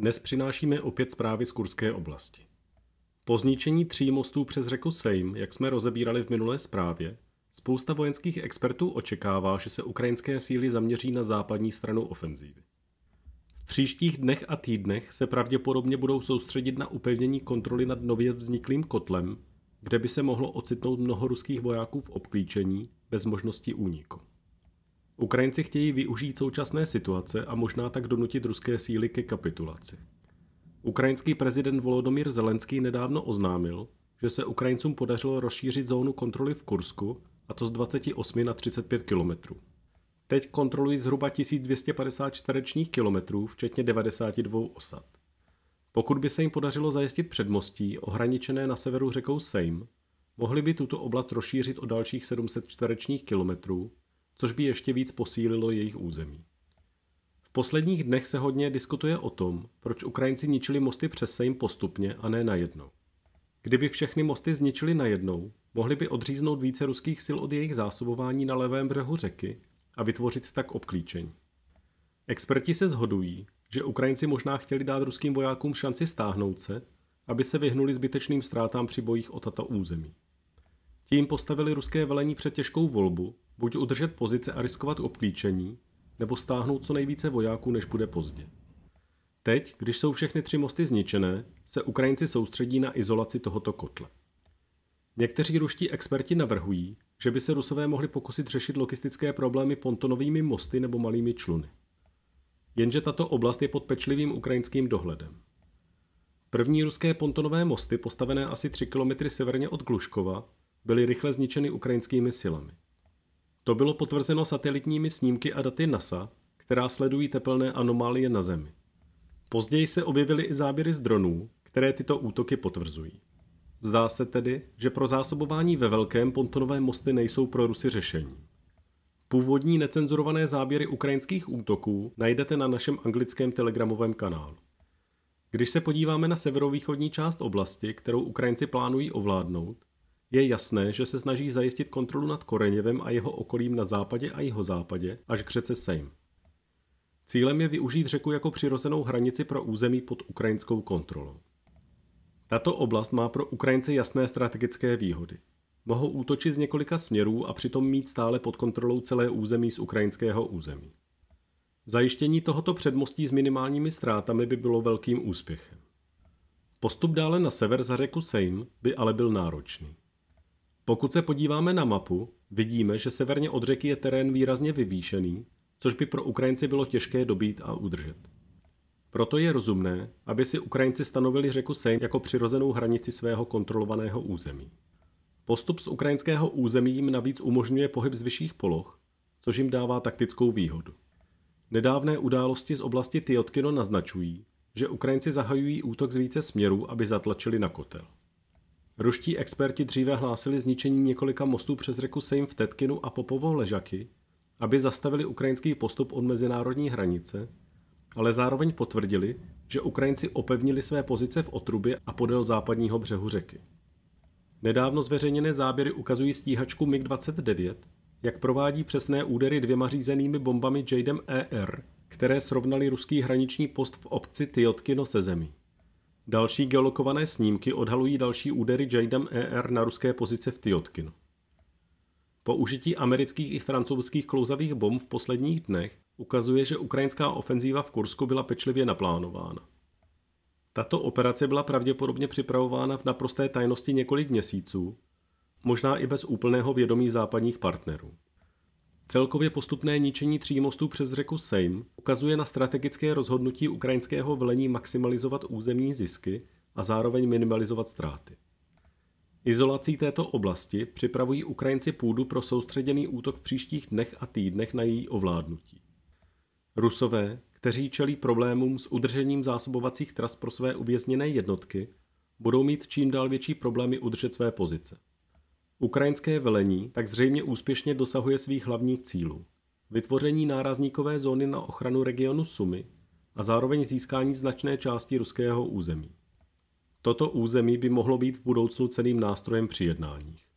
Dnes přinášíme opět zprávy z Kurské oblasti. Po zničení tří mostů přes řeku Sejm, jak jsme rozebírali v minulé zprávě, spousta vojenských expertů očekává, že se ukrajinské síly zaměří na západní stranu ofenzívy. V příštích dnech a týdnech se pravděpodobně budou soustředit na upevnění kontroly nad nově vzniklým kotlem, kde by se mohlo ocitnout mnoho ruských vojáků v obklíčení bez možnosti úniku. Ukrajinci chtějí využít současné situace a možná tak donutit ruské síly ke kapitulaci. Ukrajinský prezident Volodomír Zelenský nedávno oznámil, že se Ukrajincům podařilo rozšířit zónu kontroly v Kursku, a to z 28 na 35 kilometrů. Teď kontrolují zhruba 1250 čtverečních kilometrů, včetně 92 osad. Pokud by se jim podařilo zajistit předmostí, ohraničené na severu řekou Sejm, mohli by tuto oblast rozšířit o dalších 700 čtverečních kilometrů což by ještě víc posílilo jejich území. V posledních dnech se hodně diskutuje o tom, proč Ukrajinci ničili mosty přes Sejm postupně a ne najednou. Kdyby všechny mosty zničili najednou, mohli by odříznout více ruských sil od jejich zásobování na levém břehu řeky a vytvořit tak obklíčení. Experti se zhodují, že Ukrajinci možná chtěli dát ruským vojákům šanci stáhnout se, aby se vyhnuli zbytečným ztrátám při bojích o tato území. Tím postavili ruské velení před těžkou volbu, buď udržet pozice a riskovat obklíčení, nebo stáhnout co nejvíce vojáků, než bude pozdě. Teď, když jsou všechny tři mosty zničené, se Ukrajinci soustředí na izolaci tohoto kotle. Někteří ruští experti navrhují, že by se Rusové mohli pokusit řešit logistické problémy pontonovými mosty nebo malými čluny. Jenže tato oblast je pod pečlivým ukrajinským dohledem. První ruské pontonové mosty, postavené asi 3 km severně od Gluškova, byly rychle zničeny ukrajinskými silami. To bylo potvrzeno satelitními snímky a daty NASA, která sledují tepelné anomálie na Zemi. Později se objevily i záběry z dronů, které tyto útoky potvrzují. Zdá se tedy, že pro zásobování ve velkém pontonové mosty nejsou pro Rusy řešením. Původní necenzurované záběry ukrajinských útoků najdete na našem anglickém telegramovém kanálu. Když se podíváme na severovýchodní část oblasti, kterou Ukrajinci plánují ovládnout, je jasné, že se snaží zajistit kontrolu nad Koreněvem a jeho okolím na západě a jihozápadě až k řece Sejm. Cílem je využít řeku jako přirozenou hranici pro území pod ukrajinskou kontrolou. Tato oblast má pro Ukrajince jasné strategické výhody. Mohou útočit z několika směrů a přitom mít stále pod kontrolou celé území z ukrajinského území. Zajištění tohoto předmostí s minimálními ztrátami by bylo velkým úspěchem. Postup dále na sever za řeku Sejm by ale byl náročný. Pokud se podíváme na mapu, vidíme, že severně od řeky je terén výrazně vyvýšený, což by pro Ukrajinci bylo těžké dobít a udržet. Proto je rozumné, aby si Ukrajinci stanovili řeku Sejm jako přirozenou hranici svého kontrolovaného území. Postup z ukrajinského území jim navíc umožňuje pohyb z vyšších poloh, což jim dává taktickou výhodu. Nedávné události z oblasti Tyotkino naznačují, že Ukrajinci zahajují útok z více směrů, aby zatlačili na kotel. Ruští experti dříve hlásili zničení několika mostů přes řeku Sejm v Tetkinu a Popovo Ležaky, aby zastavili ukrajinský postup od mezinárodní hranice, ale zároveň potvrdili, že Ukrajinci opevnili své pozice v otrubě a podél západního břehu řeky. Nedávno zveřejněné záběry ukazují stíhačku MiG-29, jak provádí přesné údery dvěma řízenými bombami JADEM ER, které srovnali ruský hraniční post v obci Tyotkino se zemí. Další geolokované snímky odhalují další údery JDAM ER na ruské pozice v Tiotkinu. Použití amerických i francouzských klouzavých bomb v posledních dnech ukazuje, že ukrajinská ofenzíva v Kursku byla pečlivě naplánována. Tato operace byla pravděpodobně připravována v naprosté tajnosti několik měsíců, možná i bez úplného vědomí západních partnerů. Celkově postupné ničení tří mostů přes řeku Sejm ukazuje na strategické rozhodnutí ukrajinského velení maximalizovat územní zisky a zároveň minimalizovat ztráty. Izolací této oblasti připravují Ukrajinci půdu pro soustředěný útok v příštích dnech a týdnech na její ovládnutí. Rusové, kteří čelí problémům s udržením zásobovacích tras pro své uvězněné jednotky, budou mít čím dál větší problémy udržet své pozice. Ukrajinské velení tak zřejmě úspěšně dosahuje svých hlavních cílů. Vytvoření nárazníkové zóny na ochranu regionu Sumy a zároveň získání značné části ruského území. Toto území by mohlo být v budoucnu ceným nástrojem při jednáních.